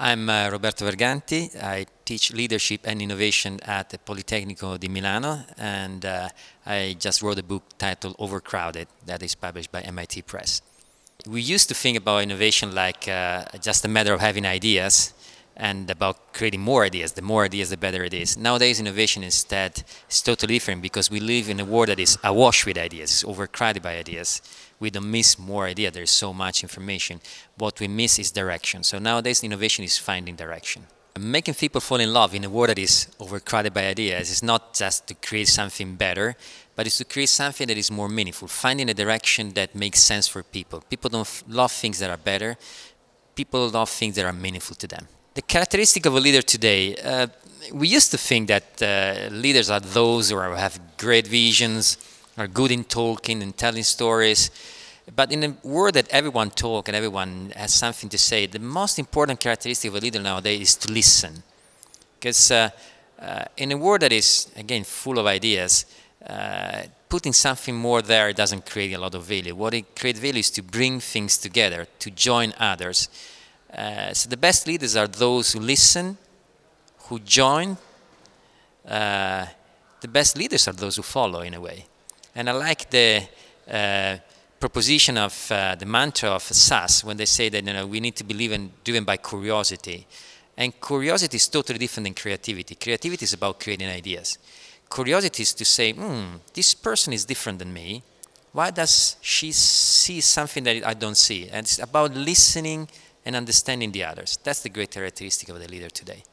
I'm uh, Roberto Verganti. I teach leadership and innovation at the Politecnico di Milano, and uh, I just wrote a book titled Overcrowded that is published by MIT Press. We used to think about innovation like uh, just a matter of having ideas, and about creating more ideas. The more ideas, the better it is. Nowadays, innovation instead is totally different because we live in a world that is awash with ideas, overcrowded by ideas. We don't miss more idea. There's so much information. What we miss is direction. So nowadays, innovation is finding direction. Making people fall in love in a world that is overcrowded by ideas is not just to create something better, but it's to create something that is more meaningful, finding a direction that makes sense for people. People don't love things that are better. People love things that are meaningful to them the characteristic of a leader today, uh, we used to think that uh, leaders are those who have great visions, are good in talking and telling stories. But in a world that everyone talks and everyone has something to say, the most important characteristic of a leader nowadays is to listen. Because uh, uh, in a world that is, again, full of ideas, uh, putting something more there doesn't create a lot of value. What it creates value is to bring things together, to join others uh, so the best leaders are those who listen, who join. Uh, the best leaders are those who follow, in a way. And I like the uh, proposition of uh, the mantra of SAS when they say that you know, we need to be in driven by curiosity. And curiosity is totally different than creativity. Creativity is about creating ideas. Curiosity is to say, hmm, this person is different than me. Why does she see something that I don't see? And it's about listening and understanding the others. That's the great characteristic of the leader today.